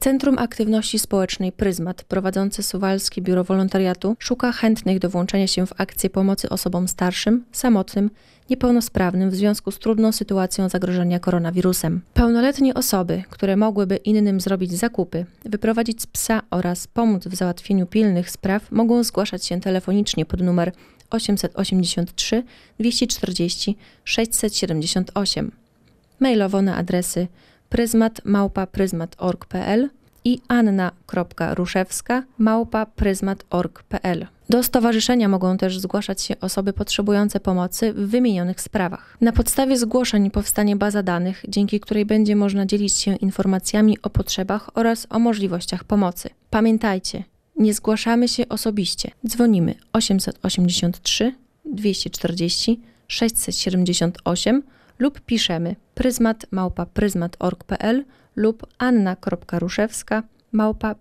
Centrum Aktywności Społecznej Pryzmat, prowadzące Suwalskie Biuro Wolontariatu, szuka chętnych do włączenia się w akcję pomocy osobom starszym, samotnym, niepełnosprawnym w związku z trudną sytuacją zagrożenia koronawirusem. Pełnoletnie osoby, które mogłyby innym zrobić zakupy, wyprowadzić z psa oraz pomóc w załatwieniu pilnych spraw, mogą zgłaszać się telefonicznie pod numer 883 240 678. Mailowo na adresy pryzmat i anna.ruszewska Do stowarzyszenia mogą też zgłaszać się osoby potrzebujące pomocy w wymienionych sprawach. Na podstawie zgłoszeń powstanie baza danych, dzięki której będzie można dzielić się informacjami o potrzebach oraz o możliwościach pomocy. Pamiętajcie, nie zgłaszamy się osobiście. Dzwonimy 883 240 678 lub piszemy pryzmat małpa pryzmat.org.pl lub anna.ruszewska małpa